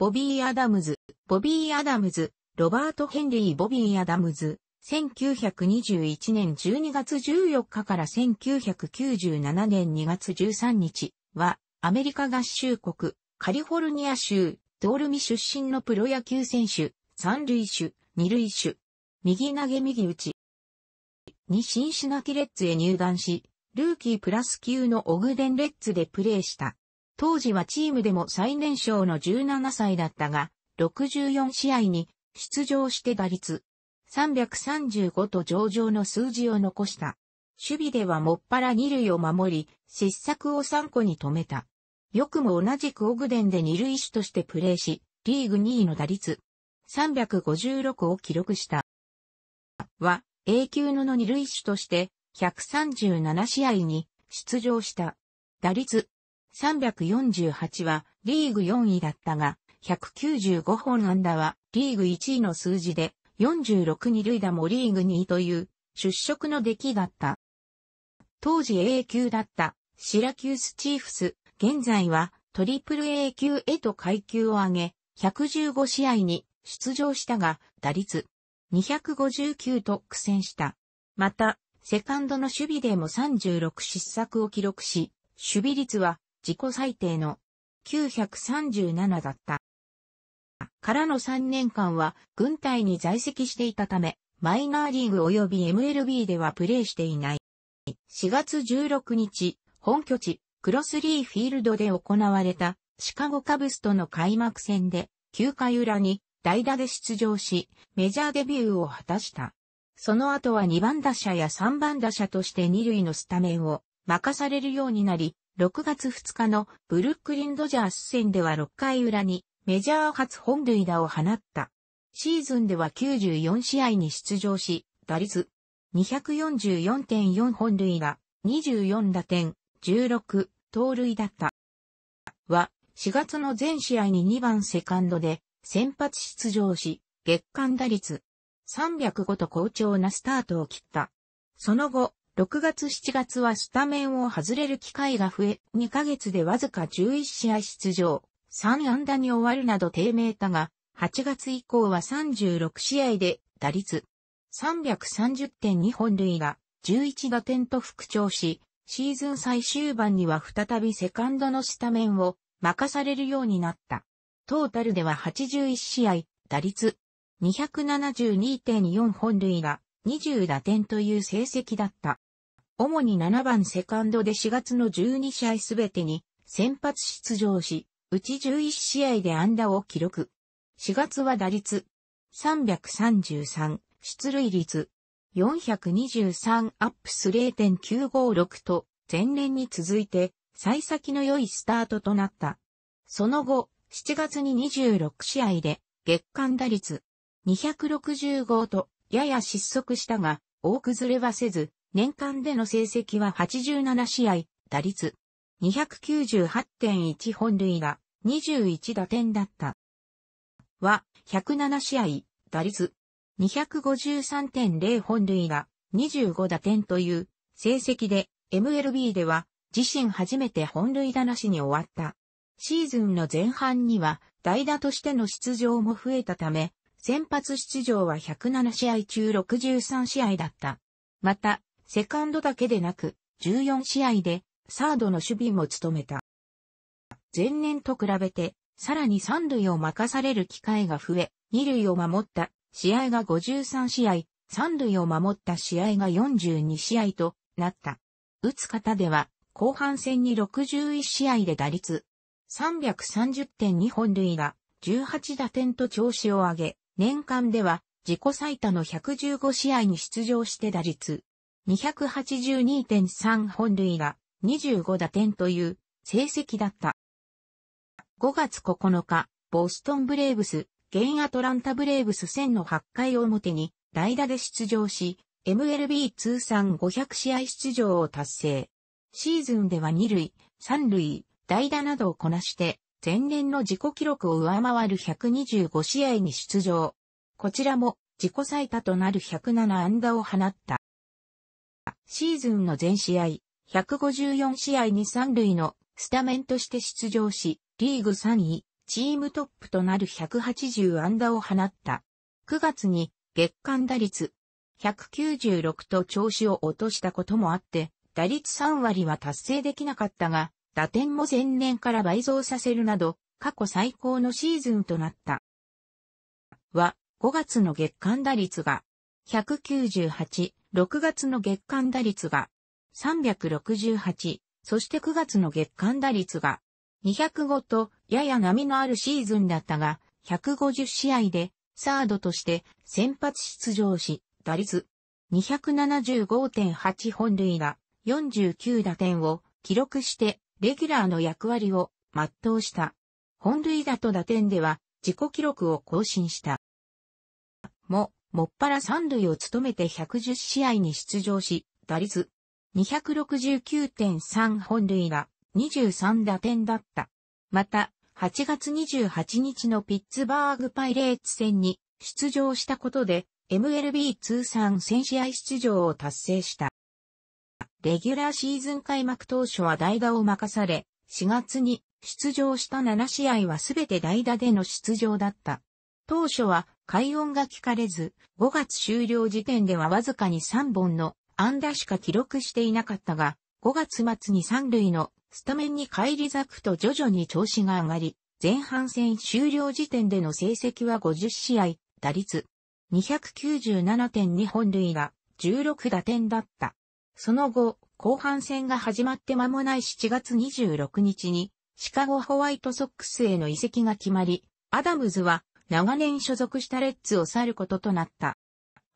ボビー・アダムズ、ボビー・アダムズ、ロバート・ヘンリー・ボビー・アダムズ、1921年12月14日から1997年2月13日は、アメリカ合衆国、カリフォルニア州、ドールミ出身のプロ野球選手、三塁手、二塁手、右投げ右打ち、にシンシナキレッズへ入団し、ルーキープラス級のオグデンレッズでプレーした。当時はチームでも最年少の17歳だったが、64試合に出場して打率335と上々の数字を残した。守備ではもっぱら二塁を守り、失策を3個に止めた。よくも同じくオグデンで二塁手としてプレーし、リーグ2位の打率356を記録した。は、A 級のの二塁手として137試合に出場した。打率348はリーグ4位だったが、195本安打はリーグ1位の数字で、46二塁打もリーグ2位という出色の出来だった。当時 A 級だったシラキュースチーフス、現在はトリプル A 級へと階級を上げ、115試合に出場したが、打率259と苦戦した。また、セカンドの守備でも36失策を記録し、守備率は自己最低の937だった。からの3年間は軍隊に在籍していたため、マイナーリーグ及び MLB ではプレーしていない。4月16日、本拠地、クロスリーフィールドで行われたシカゴカブスとの開幕戦で9回裏に代打で出場し、メジャーデビューを果たした。その後は2番打者や3番打者として2塁のスタメンを任されるようになり、6月2日のブルックリン・ドジャース戦では6回裏にメジャー初本塁打を放った。シーズンでは94試合に出場し、打率244.4本塁打、24打点、16盗塁だった。は、4月の全試合に2番セカンドで先発出場し、月間打率305と好調なスタートを切った。その後、6月7月はスタメンを外れる機会が増え、2ヶ月でわずか11試合出場、3安打に終わるなど低迷たが、8月以降は36試合で打率330.2本塁が11打点と復調し、シーズン最終盤には再びセカンドのスタメンを任されるようになった。トータルでは81試合、打率272.4本塁が20打点という成績だった。主に7番セカンドで4月の12試合すべてに先発出場し、うち11試合で安打を記録。4月は打率333、出塁率423アップス0.956と前年に続いて最先の良いスタートとなった。その後、7月に26試合で月間打率265とやや失速したが、大崩れはせず、年間での成績は87試合、打率298.1本塁打、21打点だった。は、107試合、打率253.0本塁打、25打点という成績で MLB では自身初めて本塁打なしに終わった。シーズンの前半には代打としての出場も増えたため、先発出場は107試合中63試合だった。また、セカンドだけでなく、14試合でサードの守備も務めた。前年と比べて、さらに三塁を任される機会が増え、二塁を守った試合が53試合、三塁を守った試合が42試合となった。打つ方では、後半戦に61試合で打率、330.2本塁が18打点と調子を上げ、年間では自己最多の115試合に出場して打率、282.3本塁打、25打点という成績だった。5月9日、ボストンブレーブス、ゲンアトランタブレーブス戦の8回表に代打で出場し、MLB 通算500試合出場を達成。シーズンでは2塁、3塁、代打などをこなして、前年の自己記録を上回る125試合に出場。こちらも自己最多となる107安打を放った。シーズンの全試合、154試合に3塁のスタメンとして出場し、リーグ3位、チームトップとなる180安打を放った。9月に月間打率196と調子を落としたこともあって、打率3割は達成できなかったが、打点も前年から倍増させるなど、過去最高のシーズンとなった。は、5月の月間打率が198 6月の月間打率が368、そして9月の月間打率が205とやや波のあるシーズンだったが、150試合でサードとして先発出場し、打率275.8本塁打49打点を記録してレギュラーの役割を全うした。本塁打と打点では自己記録を更新した。も、もっぱら三塁を務めて110試合に出場し、打率269.3本塁打、23打点だった。また、8月28日のピッツバーグパイレーツ戦に出場したことで、MLB 通算1000試合出場を達成した。レギュラーシーズン開幕当初は代打を任され、4月に出場した7試合はすべて代打での出場だった。当初は快音が聞かれず、5月終了時点ではわずかに3本の安打しか記録していなかったが、5月末に3塁のスタメンに返り咲くと徐々に調子が上がり、前半戦終了時点での成績は50試合、打率297.2本塁が16打点だった。その後、後半戦が始まって間もない7月26日に、シカゴホワイトソックスへの移籍が決まり、アダムズは長年所属したレッツを去ることとなった。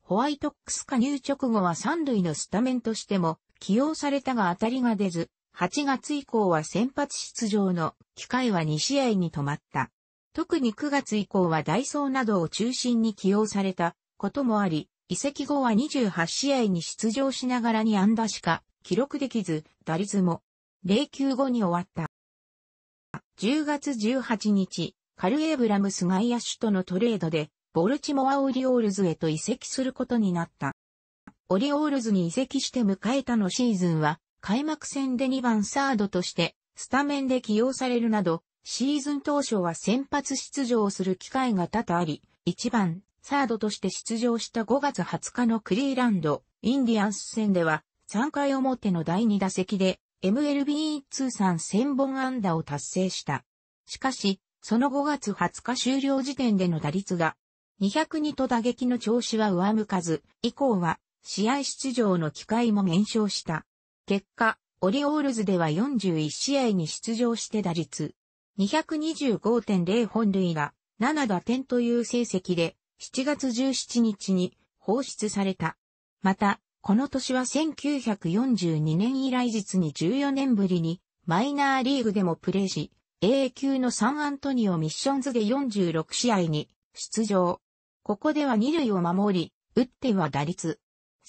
ホワイトックス加入直後は三塁のスタメンとしても起用されたが当たりが出ず、8月以降は先発出場の機会は2試合に止まった。特に9月以降はダイソーなどを中心に起用されたこともあり、移籍後は28試合に出場しながらに安打しか記録できず、打率も0球後に終わった。10月18日、カル・エイブラムス外野手とのトレードで、ボルチモア・オリオールズへと移籍することになった。オリオールズに移籍して迎えたのシーズンは、開幕戦で2番サードとして、スタメンで起用されるなど、シーズン当初は先発出場する機会が多々あり、1番、サードとして出場した5月20日のクリーランド、インディアンス戦では、3回表の第2打席で、MLB 通算1000本安打を達成した。しかし、その5月20日終了時点での打率が202と打撃の調子は上向かず、以降は試合出場の機会も減少した。結果、オリオールズでは41試合に出場して打率225.0本塁が、7打点という成績で7月17日に放出された。また、この年は1942年以来実に14年ぶりにマイナーリーグでもプレーし、AA 級のサンアントニオミッションズで46試合に出場。ここでは二塁を守り、打っては打率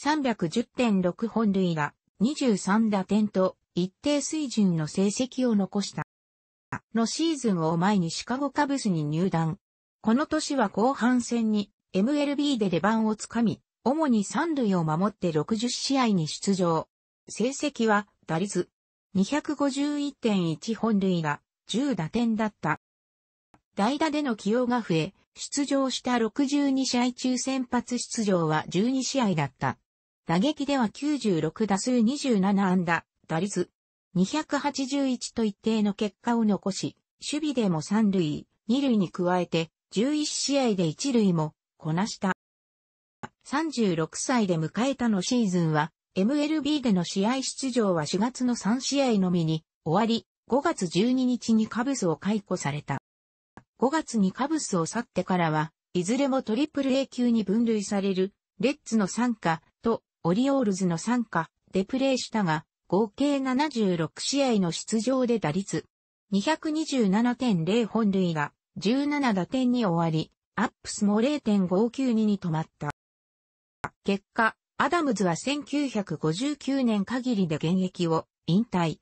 310.6本塁打、23打点と一定水準の成績を残した。のシーズンを前にシカゴカブスに入団。この年は後半戦に MLB で出番をつかみ、主に三塁を守って60試合に出場。成績は打率251.1本塁打、10打点だった。代打での起用が増え、出場した62試合中先発出場は12試合だった。打撃では96打数27安打、打率281と一定の結果を残し、守備でも3塁、2塁に加えて11試合で1塁もこなした。36歳で迎えたのシーズンは、MLB での試合出場は4月の3試合のみに終わり、5月12日にカブスを解雇された。5月にカブスを去ってからは、いずれもトリプル A 級に分類される、レッツの参加とオリオールズの参加でプレーしたが、合計76試合の出場で打率227.0本塁が17打点に終わり、アップスも0.592に止まった。結果、アダムズは1959年限りで現役を引退。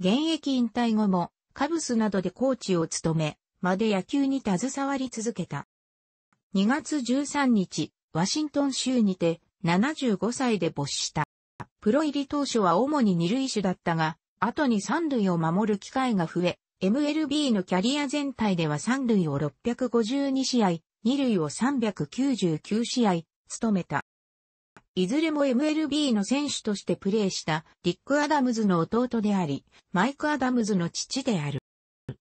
現役引退後も、カブスなどでコーチを務め、まで野球に携わり続けた。2月13日、ワシントン州にて、75歳で没した。プロ入り当初は主に二塁手だったが、後に三塁を守る機会が増え、MLB のキャリア全体では三塁を652試合、二塁を399試合、務めた。いずれも MLB の選手としてプレーしたディック・アダムズの弟であり、マイク・アダムズの父である。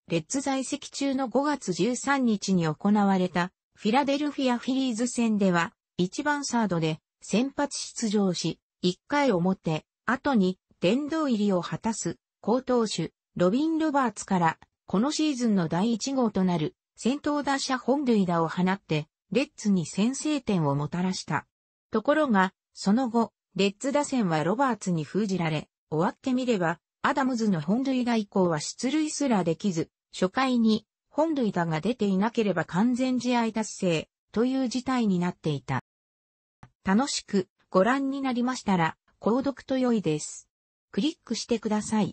レッズ在籍中の5月13日に行われたフィラデルフィア・フィリーズ戦では1番サードで先発出場し、1回表、後に殿堂入りを果たす高投手ロビン・ロバーツからこのシーズンの第1号となる先頭打者本塁打を放ってレッツに先制点をもたらした。ところがその後、レッズ打線はロバーツに封じられ、終わってみれば、アダムズの本塁打以降は出塁すらできず、初回に本塁打が出ていなければ完全試合達成という事態になっていた。楽しくご覧になりましたら、購読と良いです。クリックしてください。